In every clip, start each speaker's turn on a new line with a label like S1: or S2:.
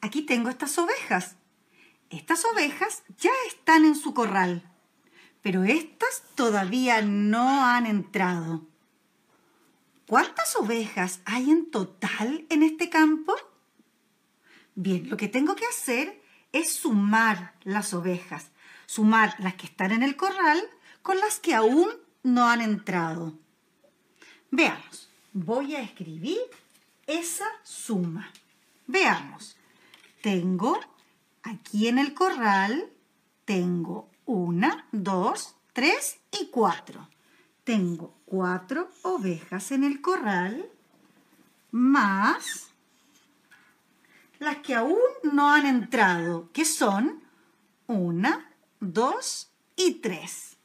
S1: aquí tengo estas ovejas. Estas ovejas ya están en su corral, pero estas todavía no han entrado. ¿Cuántas ovejas hay en total en este campo? Bien, lo que tengo que hacer es sumar las ovejas, sumar las que están en el corral con las que aún no han entrado. Veamos, voy a escribir esa suma. Veamos. Tengo aquí en el corral, tengo una, dos, tres y cuatro. Tengo cuatro ovejas en el corral, más las que aún no han entrado, que son una, dos y tres.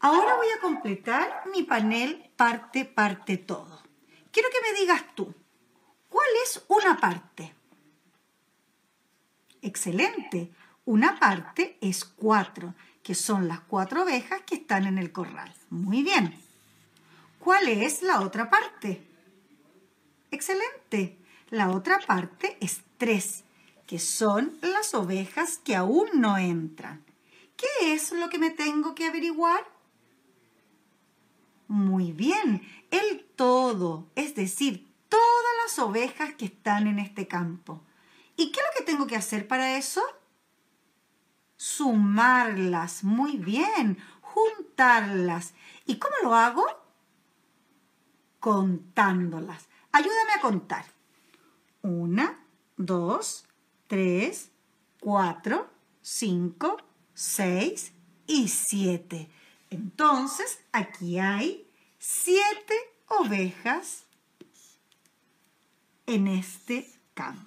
S1: Ahora voy a completar mi panel parte, parte, todo. Quiero que me digas tú, ¿Cuál es una parte? Excelente. Una parte es cuatro, que son las cuatro ovejas que están en el corral. Muy bien. ¿Cuál es la otra parte? Excelente. La otra parte es tres, que son las ovejas que aún no entran. ¿Qué es lo que me tengo que averiguar? Muy bien, el todo, es decir, ovejas que están en este campo. ¿Y qué es lo que tengo que hacer para eso? Sumarlas, muy bien, juntarlas. ¿Y cómo lo hago? Contándolas. Ayúdame a contar. Una, dos, tres, cuatro, cinco, seis y siete. Entonces, aquí hay siete ovejas en este campo.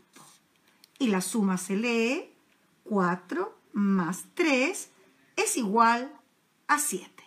S1: Y la suma se lee 4 más 3 es igual a 7.